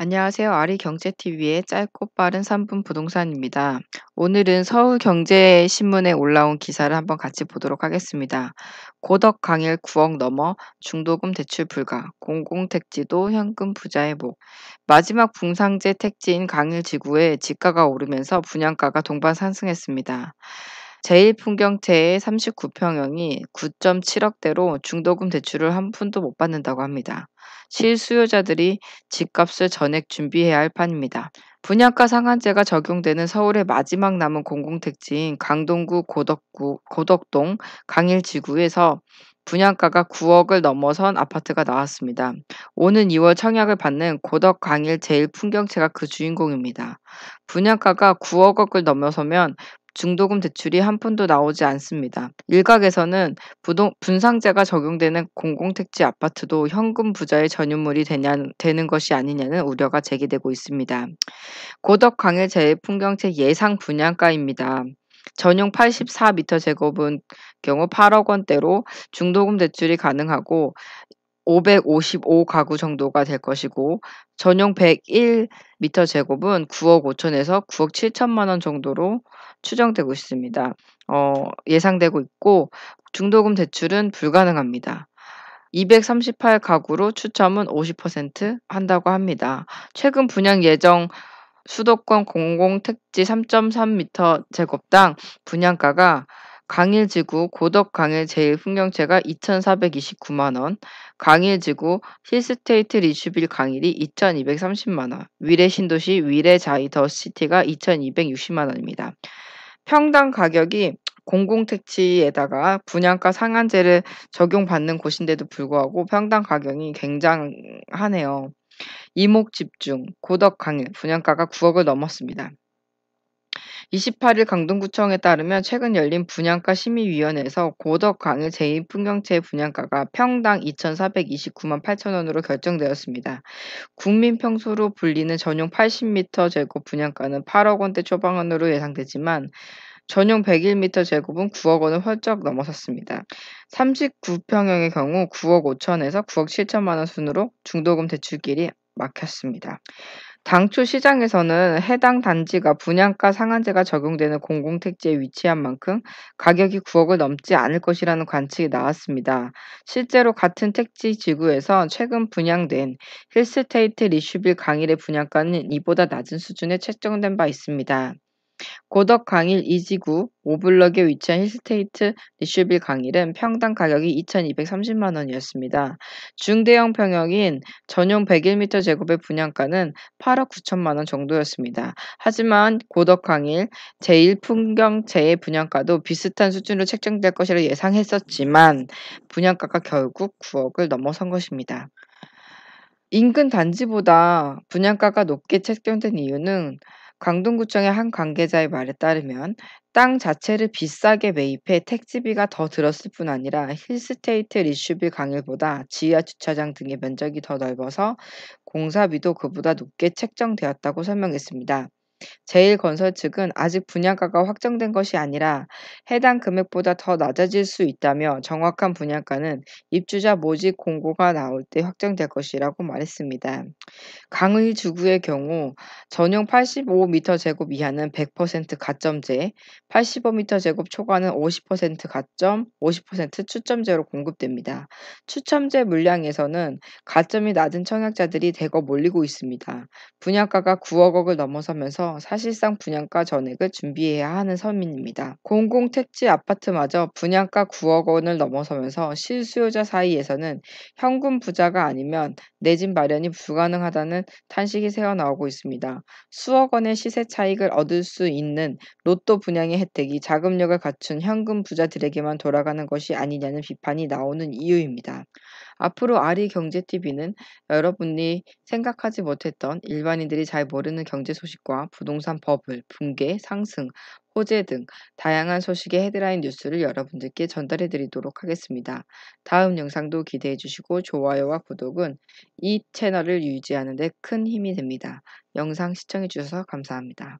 안녕하세요. 아리경제TV의 짧고 빠른 3분 부동산입니다. 오늘은 서울경제신문에 올라온 기사를 한번 같이 보도록 하겠습니다. 고덕 강일 9억 넘어 중도금 대출 불가, 공공택지도 현금 부자의 목. 마지막 붕상제 택지인 강일 지구에 지가가 오르면서 분양가가 동반 상승했습니다. 제1풍경채의 39평형이 9.7억대로 중도금 대출을 한 푼도 못 받는다고 합니다. 실수요자들이 집값을 전액 준비해야 할 판입니다. 분양가 상한제가 적용되는 서울의 마지막 남은 공공택지인 강동구 고덕구, 고덕동 강일지구에서 분양가가 9억을 넘어선 아파트가 나왔습니다. 오는 2월 청약을 받는 고덕 강일 제1 풍경채가 그 주인공입니다. 분양가가 9억억을 넘어서면 중도금 대출이 한 푼도 나오지 않습니다. 일각에서는 부동, 분상제가 적용되는 공공택지 아파트도 현금 부자의 전유물이 되냐, 되는 것이 아니냐는 우려가 제기되고 있습니다. 고덕강의 재해풍경책 예상 분양가입니다. 전용 84m 제곱은 경우 8억 원대로 중도금 대출이 가능하고 555가구 정도가 될 것이고 전용 101m 제곱은 9억 5천에서 9억 7천만 원 정도로 추정되고 있습니다. 어, 예상되고 있고 중도금 대출은 불가능합니다. 238가구로 추첨은 50% 한다고 합니다. 최근 분양 예정 수도권 공공택지 3.3m 제곱당 분양가가 강일지구 고덕강일 제일풍경채가 2,429만 원, 강일지구 힐스테이트 리슈빌 강일이 2,230만 원, 위례 신도시 위례 자이 더시티가 2,260만 원입니다. 평당 가격이 공공택지에다가 분양가 상한제를 적용받는 곳인데도 불구하고 평당 가격이 굉장하네요. 이목집중, 고덕강일 분양가가 9억을 넘었습니다. 28일 강동구청에 따르면 최근 열린 분양가 심의위원회에서 고덕강의 제2 풍경채 분양가가 평당 2,429만 8천원으로 결정되었습니다. 국민평수로 불리는 전용 80m 제곱 분양가는 8억 원대 초반으로 예상되지만 전용 101m 제곱은 9억 원을 훌쩍 넘어섰습니다. 39평형의 경우 9억 5천에서 9억 7천만 원 순으로 중도금 대출길이 막혔습니다. 당초 시장에서는 해당 단지가 분양가 상한제가 적용되는 공공택지에 위치한 만큼 가격이 9억을 넘지 않을 것이라는 관측이 나왔습니다. 실제로 같은 택지 지구에서 최근 분양된 힐스테이트 리슈빌 강일의 분양가는 이보다 낮은 수준에 책정된 바 있습니다. 고덕강일 이지구 오 블럭에 위치한 힐스테이트 리슈빌 강일은 평당 가격이 2 2 3 0 만원이었습니다. 중대형 평형인 전용 1 0미 m 제곱의 분양가는 8억9천 만원 정도였습니다. 하지만 고덕강일 제1풍경제의 분양가도 비슷한 수준으로 책정될 것이라 예상했었지만 분양가가 결국 9억을 넘어선 것입니다. 인근 단지보다 분양가가 높게 책정된 이유는 광동구청의 한 관계자의 말에 따르면 땅 자체를 비싸게 매입해 택지비가 더 들었을 뿐 아니라 힐스테이트 리슈빌 강일보다 지하 주차장 등의 면적이 더 넓어서 공사비도 그보다 높게 책정되었다고 설명했습니다. 제1건설 측은 아직 분양가가 확정된 것이 아니라 해당 금액보다 더 낮아질 수 있다며 정확한 분양가는 입주자 모집 공고가 나올 때 확정될 것이라고 말했습니다. 강의 주구의 경우 전용 85m 제곱 이하는 100% 가점제, 85m 제곱 초과는 50% 가점, 50% 추첨제로 공급됩니다. 추첨제 물량에서는 가점이 낮은 청약자들이 대거 몰리고 있습니다. 분양가가 9억 억을 넘어서면서 사실상 분양가 전액을 준비해야 하는 서민입니다. 공공택지 아파트마저 분양가 9억 원을 넘어서면서 실수요자 사이에서는 현금 부자가 아니면 내 집 마련이 불가능하다는 탄식이 새어나오고 있습니다. 수억 원의 시세 차익을 얻을 수 있는 로또 분양의 혜택이 자금력을 갖춘 현금 부자들에게만 돌아가는 것이 아니냐는 비판이 나오는 이유입니다. 앞으로 아리 경제TV는 여러분이 생각하지 못했던 일반인들이 잘 모르는 경제 소식과 부동산 버블, 붕괴, 상승, 호재 등 다양한 소식의 헤드라인 뉴스를 여러분들께 전달해 드리도록 하겠습니다. 다음 영상도 기대해 주시고 좋아요와 구독은 이 채널을 유지하는 데 큰 힘이 됩니다. 영상 시청해 주셔서 감사합니다.